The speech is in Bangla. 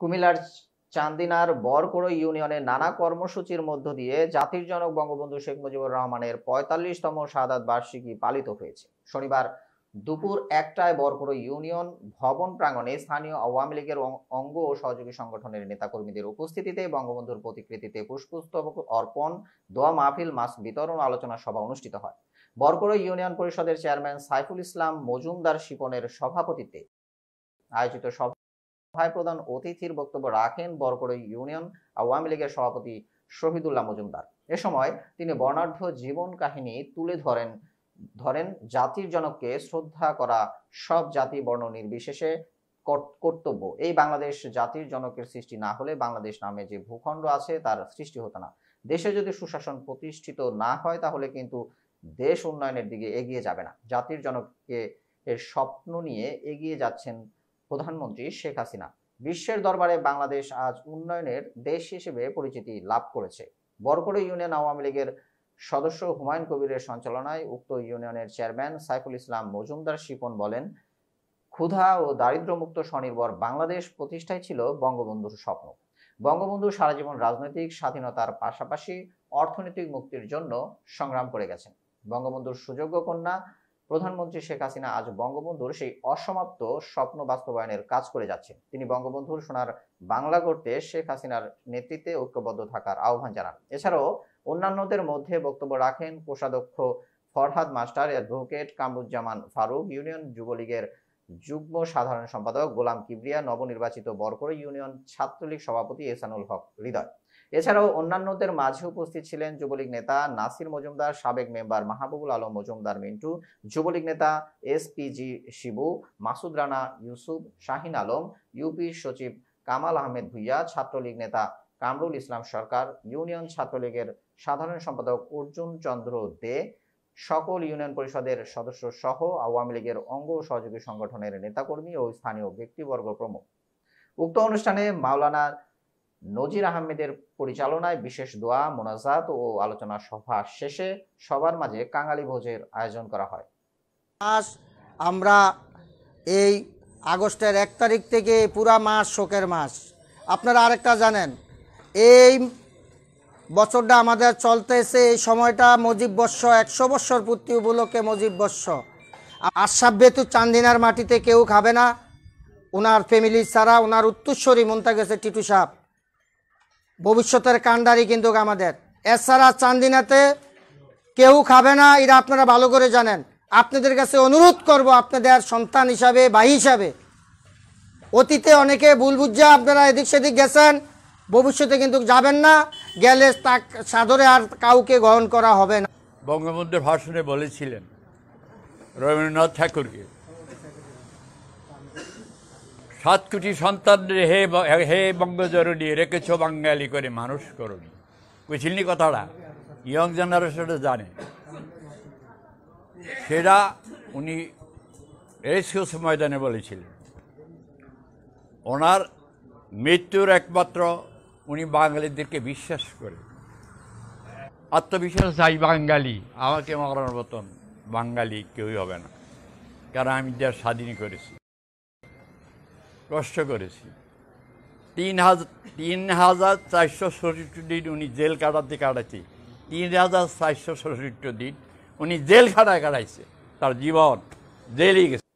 কুমিল্লার চান্দিনার বরকোড়ো ইউনিয়নে নানা কর্মসূচির মধ্য দিয়ে জাতির জনক বঙ্গবন্ধু শেখ মুজিবুর রহমানের পঁয়তাল্লিশতম সাদাত বার্ষিকী পালিত হয়েছে শনিবার দুপুর একটায় বরকোড়ো ইউনিয়ন ভবন প্রাঙ্গনে স্থানীয় আওয়ামী লীগের অঙ্গ ও সহযোগী সংগঠনের নেতাকর্মীদের উপস্থিতিতে বঙ্গবন্ধুর প্রতিকৃতিতে পুষ্পস্তবক অর্পণ দোয়া মাহফিল মাস বিতরণ আলোচনা সভা অনুষ্ঠিত হয় বরকোড়ো ইউনিয়ন পরিষদের চেয়ারম্যান সাইফুল ইসলাম মজুমদার শিপনের সভাপতিত্বে আয়োজিত সভা ভাই প্রধান অতিথির বক্তব্য রাখেন বরকড়ে ইউনিয়ন আওয়ামী লীগের সভাপতি শহীদুল্লাহ মজুমদার এ সময় তিনি বর্ণাঢ্য জীবন কাহিনী তুলে ধরেন ধরেন জাতির জনককে শ্রদ্ধা করা সব জাতি বর্ণ নির্বিশেষে কর্তব্য এই বাংলাদেশ জাতির জনকের সৃষ্টি না হলে বাংলাদেশ নামে যে ভূখণ্ড আছে তার সৃষ্টি হতো না দেশে যদি সুশাসন প্রতিষ্ঠিত না হয় তাহলে কিন্তু দেশ উন্নয়নের দিকে এগিয়ে যাবে না জাতির জনককে এর স্বপ্ন নিয়ে এগিয়ে যাচ্ছেন প্রধানমন্ত্রী শেখ হাসিনা বিশ্বের দরবারে বাংলাদেশ আজ উন্নয়নের দেশ হিসেবে পরিচিতি লাভ করেছে বরকড়ি ইউনিয়ন আওয়ামী লীগের সদস্য হুমায়ুন কবিরের সঞ্চালনায় উক্ত ইউনিয়নের চেয়ারম্যান সাইফুল ইসলাম মজুমদার শিপন বলেন ক্ষুধা ও দারিদ্র্যমুক্ত স্বনির্ভর বাংলাদেশ প্রতিষ্ঠায় ছিল বঙ্গবন্ধুর স্বপ্ন বঙ্গবন্ধু সারা জীবন রাজনৈতিক স্বাধীনতার পাশাপাশি অর্থনৈতিক মুক্তির জন্য সংগ্রাম করে গেছেন বঙ্গবন্ধুর সুযোগ্য কন্যা প্রধানমন্ত্রী শেখ হাসিনা আজ বঙ্গবন্ধুর সেই অসমাপ্ত স্বপ্ন বাস্তবায়নের কাজ করে যাচ্ছেন তিনি বঙ্গবন্ধুর সোনার বাংলা করতে শেখ হাসিনার নেতৃত্বে ঐক্যবদ্ধ থাকার আহ্বান জানান এছাড়াও অন্যান্যদের মধ্যে বক্তব্য রাখেন কোষাধ্যক্ষ Farhad master advocate Kamruzzaman Faruk union যুবলীগের যুগ্ম সাধারণ সম্পাদক গোলাম কিবরিয়া নবনির্বাচিত বরকর ইউনিয়ন ছাত্রলীগ সভাপতি এসানুল হক হৃদয় এছাড়াও অন্যান্যদের মাঝে উপস্থিত ছিলেন যুবলীগ নেতা নাসির মজুমদার সাবেক মেম্বার মাহবুবুল আলম মজুমদার মিন্টু যুবলীগ নেতা S P G Shibu Masud Rana Yusuf Shahin Alam UP সচিব কামাল আহমেদ ভুইয়া ছাত্রলীগ নেতা কামরুল ইসলাম সরকার ইউনিয়ন ছাত্রলীগের সাধারণ সম্পাদক অর্জুন চন্দ্র দে সকল ইউনিয়ন পরিষদের সদস্য সহ আওয়ামী লীগের অঙ্গ সহযোগী সংগঠনের নেতাকর্মী ও স্থানীয় ব্যক্তিবর্গ প্রমুখ উক্ত অনুষ্ঠানে মাওলানা নজির আহমেদের পরিচালনায় বিশেষ দোয়া মোনাজাত ও আলোচনা সভা শেষে সবার মাঝে কাঙালি ভোজের আয়োজন করা হয় আজ আমরা এই আগস্টের এক তারিখ থেকে পুরা মাস শোকের মাস আপনারা আরেকটা জানেন এই বছরটা আমাদের চলতেছে এই সময়টা মজিব বর্ষ একশো বৎসর পূর্তি উপলক্ষে মজিব বর্ষ আশ্বাব বেতু চান্দিনার মাটিতে কেউ খাবে না ওনার ফ্যামিলি ছাড়া ওনার উত্তরস্বরী মন্তা গেছে টিটু সাহেব ভবিষ্যতের কাণ্ডারি কিন্তু আমাদের এছাড়া চান্দিনাতে কেউ খাবে না এটা আপনারা ভালো করে জানেন আপনাদের কাছে অনুরোধ করব আপনাদের সন্তান হিসাবে বা হিসাবে অতীতে অনেকে ভুল বুঝা আপনারা এদিক সেদিক গেছেন ভবিষ্যতে কিন্তু যাবেন না গেলে তা সাদরে আর কাউকে গ্রহণ করা হবে না বঙ্গবন্ধুর ভাষণে বলেছিলেন রবীন্দ্রনাথ ঠাকুরকে সাত কোটি সন্তান হে হে বঙ্গজরণী রেখেছ বাঙালি করে মানুষ করণী নি কথাটা ইয়ং জেনারেশনটা জানে সেটা উনি এসিওস ময়দানে বলেছিলেন ওনার মৃত্যুর একমাত্র উনি বাঙালিদেরকে বিশ্বাস করে আত্মবিশ্বাস যাই বাঙালি আমাকে মারানোর মতন বাঙালি কেউই হবে না কারণ আমি যা স্বাধীন করেছি কষ্ট করেছি তিন হাজার তিন হাজার চারশো ষষ্ঠ দিন উনি জেল কাটাতে কাটাচ্ছে তিন হাজার চারশো ষষ্ঠ দিন উনি জেল খাটায় কাটাইছে তার জীবন জেলই গেছে